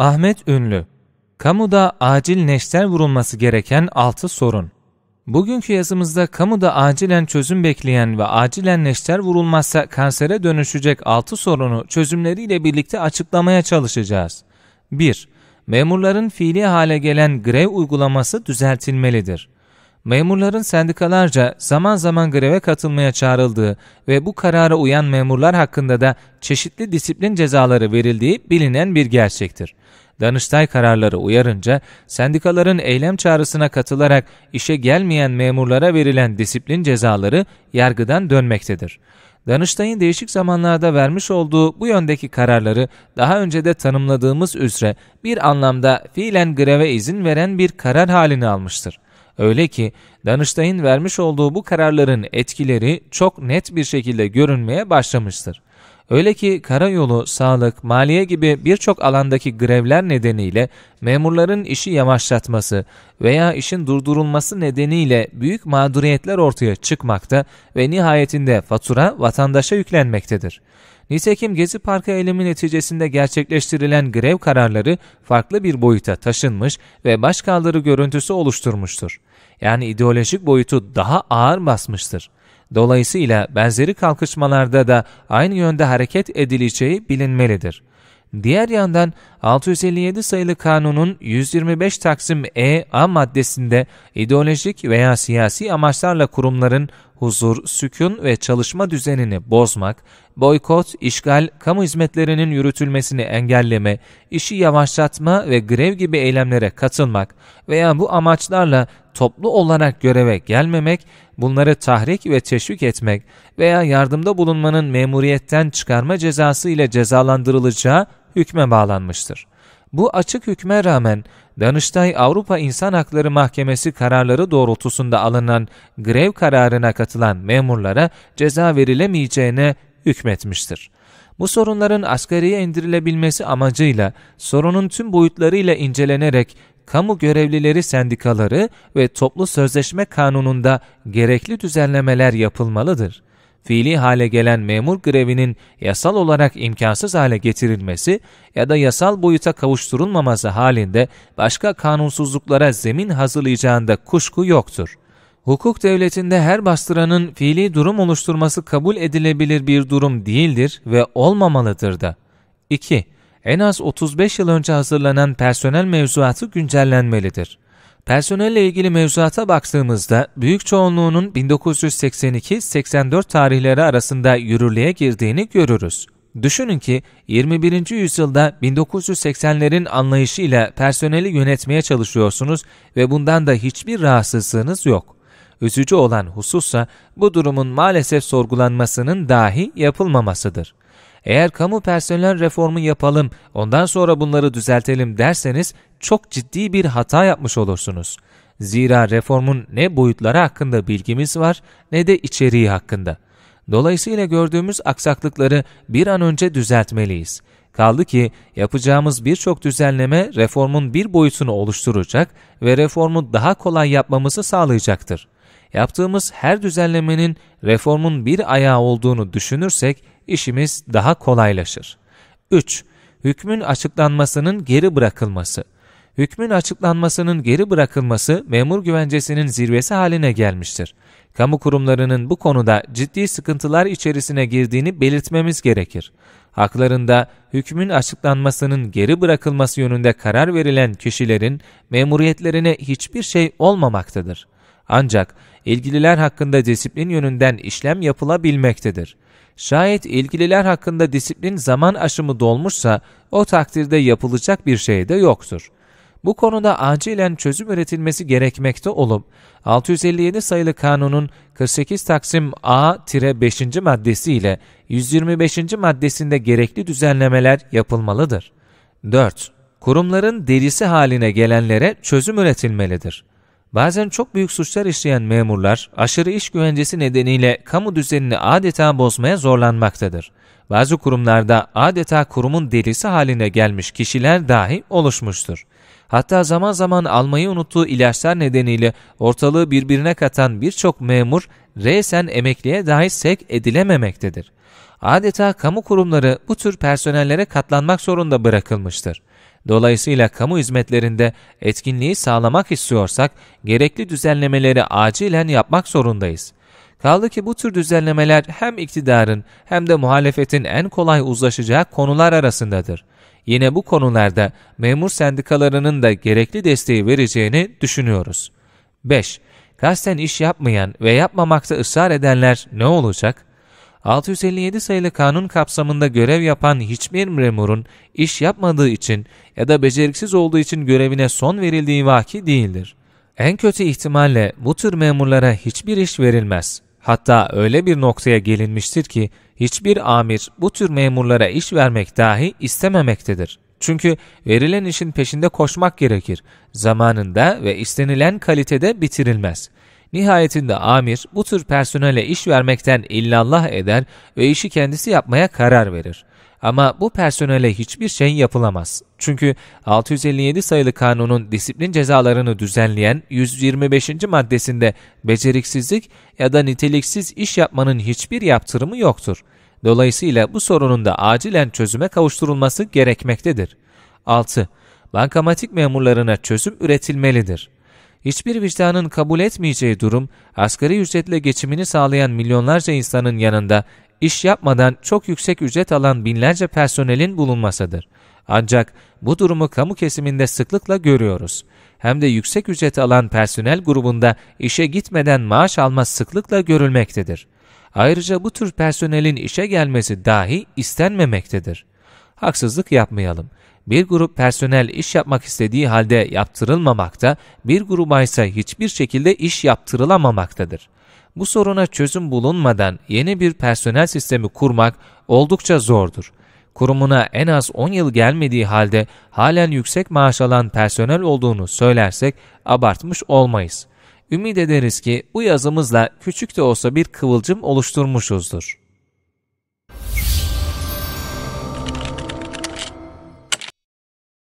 Ahmet Ünlü Kamuda acil neşter vurulması gereken 6 sorun. Bugünkü yazımızda kamuda acilen çözüm bekleyen ve acilen neşter vurulmazsa kansere dönüşecek 6 sorunu çözümleriyle birlikte açıklamaya çalışacağız. 1. Memurların fiili hale gelen grev uygulaması düzeltilmelidir memurların sendikalarca zaman zaman greve katılmaya çağrıldığı ve bu karara uyan memurlar hakkında da çeşitli disiplin cezaları verildiği bilinen bir gerçektir. Danıştay kararları uyarınca sendikaların eylem çağrısına katılarak işe gelmeyen memurlara verilen disiplin cezaları yargıdan dönmektedir. Danıştay'ın değişik zamanlarda vermiş olduğu bu yöndeki kararları daha önce de tanımladığımız üzere bir anlamda fiilen greve izin veren bir karar halini almıştır. Öyle ki Danıştay'ın vermiş olduğu bu kararların etkileri çok net bir şekilde görünmeye başlamıştır. Öyle ki karayolu, sağlık, maliye gibi birçok alandaki grevler nedeniyle memurların işi yavaşlatması veya işin durdurulması nedeniyle büyük mağduriyetler ortaya çıkmakta ve nihayetinde fatura vatandaşa yüklenmektedir. Nitekim Gezi Parkı eylemi neticesinde gerçekleştirilen grev kararları farklı bir boyuta taşınmış ve başkaldırı görüntüsü oluşturmuştur. Yani ideolojik boyutu daha ağır basmıştır. Dolayısıyla benzeri kalkışmalarda da aynı yönde hareket edileceği bilinmelidir. Diğer yandan 657 sayılı kanunun 125 Taksim E A maddesinde ideolojik veya siyasi amaçlarla kurumların huzur, sükun ve çalışma düzenini bozmak, boykot, işgal, kamu hizmetlerinin yürütülmesini engelleme, işi yavaşlatma ve grev gibi eylemlere katılmak veya bu amaçlarla toplu olarak göreve gelmemek, bunları tahrik ve teşvik etmek veya yardımda bulunmanın memuriyetten çıkarma cezası ile cezalandırılacağı hükme bağlanmıştır. Bu açık hükme rağmen Danıştay Avrupa İnsan Hakları Mahkemesi kararları doğrultusunda alınan grev kararına katılan memurlara ceza verilemeyeceğine hükmetmiştir. Bu sorunların asgariye indirilebilmesi amacıyla sorunun tüm boyutlarıyla incelenerek kamu görevlileri sendikaları ve toplu sözleşme kanununda gerekli düzenlemeler yapılmalıdır. Fiili hale gelen memur grevinin yasal olarak imkansız hale getirilmesi ya da yasal boyuta kavuşturulmaması halinde başka kanunsuzluklara zemin hazırlayacağında kuşku yoktur. Hukuk devletinde her bastıranın fiili durum oluşturması kabul edilebilir bir durum değildir ve olmamalıdır da. 2 en az 35 yıl önce hazırlanan personel mevzuatı güncellenmelidir. Personelle ilgili mevzuata baktığımızda büyük çoğunluğunun 1982-84 tarihleri arasında yürürlüğe girdiğini görürüz. Düşünün ki 21. yüzyılda 1980'lerin anlayışıyla personeli yönetmeye çalışıyorsunuz ve bundan da hiçbir rahatsızlığınız yok. Üzücü olan husussa bu durumun maalesef sorgulanmasının dahi yapılmamasıdır. Eğer kamu personel reformu yapalım, ondan sonra bunları düzeltelim derseniz çok ciddi bir hata yapmış olursunuz. Zira reformun ne boyutları hakkında bilgimiz var ne de içeriği hakkında. Dolayısıyla gördüğümüz aksaklıkları bir an önce düzeltmeliyiz. Kaldı ki yapacağımız birçok düzenleme reformun bir boyutunu oluşturacak ve reformu daha kolay yapmamızı sağlayacaktır yaptığımız her düzenlemenin reformun bir ayağı olduğunu düşünürsek işimiz daha kolaylaşır. 3. Hükmün açıklanmasının geri bırakılması Hükmün açıklanmasının geri bırakılması memur güvencesinin zirvesi haline gelmiştir. Kamu kurumlarının bu konuda ciddi sıkıntılar içerisine girdiğini belirtmemiz gerekir. Haklarında hükmün açıklanmasının geri bırakılması yönünde karar verilen kişilerin memuriyetlerine hiçbir şey olmamaktadır. Ancak ilgililer hakkında disiplin yönünden işlem yapılabilmektedir. Şayet ilgililer hakkında disiplin zaman aşımı dolmuşsa o takdirde yapılacak bir şey de yoktur. Bu konuda acilen çözüm üretilmesi gerekmekte olup 657 sayılı kanunun 48 Taksim A-5. maddesi ile 125. maddesinde gerekli düzenlemeler yapılmalıdır. 4. Kurumların derisi haline gelenlere çözüm üretilmelidir. Bazen çok büyük suçlar işleyen memurlar aşırı iş güvencesi nedeniyle kamu düzenini adeta bozmaya zorlanmaktadır. Bazı kurumlarda adeta kurumun delisi haline gelmiş kişiler dahi oluşmuştur. Hatta zaman zaman almayı unuttuğu ilaçlar nedeniyle ortalığı birbirine katan birçok memur resen emekliye dahi sevk edilememektedir. Adeta kamu kurumları bu tür personellere katlanmak zorunda bırakılmıştır. Dolayısıyla kamu hizmetlerinde etkinliği sağlamak istiyorsak gerekli düzenlemeleri acilen yapmak zorundayız. Kaldı ki bu tür düzenlemeler hem iktidarın hem de muhalefetin en kolay uzlaşacağı konular arasındadır. Yine bu konularda memur sendikalarının da gerekli desteği vereceğini düşünüyoruz. 5. Kasten iş yapmayan ve yapmamakta ısrar edenler ne olacak? 657 sayılı kanun kapsamında görev yapan hiçbir memurun iş yapmadığı için ya da beceriksiz olduğu için görevine son verildiği vaki değildir. En kötü ihtimalle bu tür memurlara hiçbir iş verilmez. Hatta öyle bir noktaya gelinmiştir ki hiçbir amir bu tür memurlara iş vermek dahi istememektedir. Çünkü verilen işin peşinde koşmak gerekir. Zamanında ve istenilen kalitede bitirilmez. Nihayetinde amir bu tür personele iş vermekten illallah eder ve işi kendisi yapmaya karar verir. Ama bu personele hiçbir şey yapılamaz. Çünkü 657 sayılı kanunun disiplin cezalarını düzenleyen 125. maddesinde beceriksizlik ya da niteliksiz iş yapmanın hiçbir yaptırımı yoktur. Dolayısıyla bu sorunun da acilen çözüme kavuşturulması gerekmektedir. 6. Bankamatik memurlarına çözüm üretilmelidir hiçbir vicdanın kabul etmeyeceği durum, asgari ücretle geçimini sağlayan milyonlarca insanın yanında iş yapmadan çok yüksek ücret alan binlerce personelin bulunmasıdır. Ancak bu durumu kamu kesiminde sıklıkla görüyoruz. Hem de yüksek ücret alan personel grubunda işe gitmeden maaş alma sıklıkla görülmektedir. Ayrıca bu tür personelin işe gelmesi dahi istenmemektedir. Haksızlık yapmayalım bir grup personel iş yapmak istediği halde yaptırılmamakta, bir gruba ise hiçbir şekilde iş yaptırılamamaktadır. Bu soruna çözüm bulunmadan yeni bir personel sistemi kurmak oldukça zordur. Kurumuna en az 10 yıl gelmediği halde halen yüksek maaş alan personel olduğunu söylersek abartmış olmayız. Ümid ederiz ki bu yazımızla küçük de olsa bir kıvılcım oluşturmuşuzdur.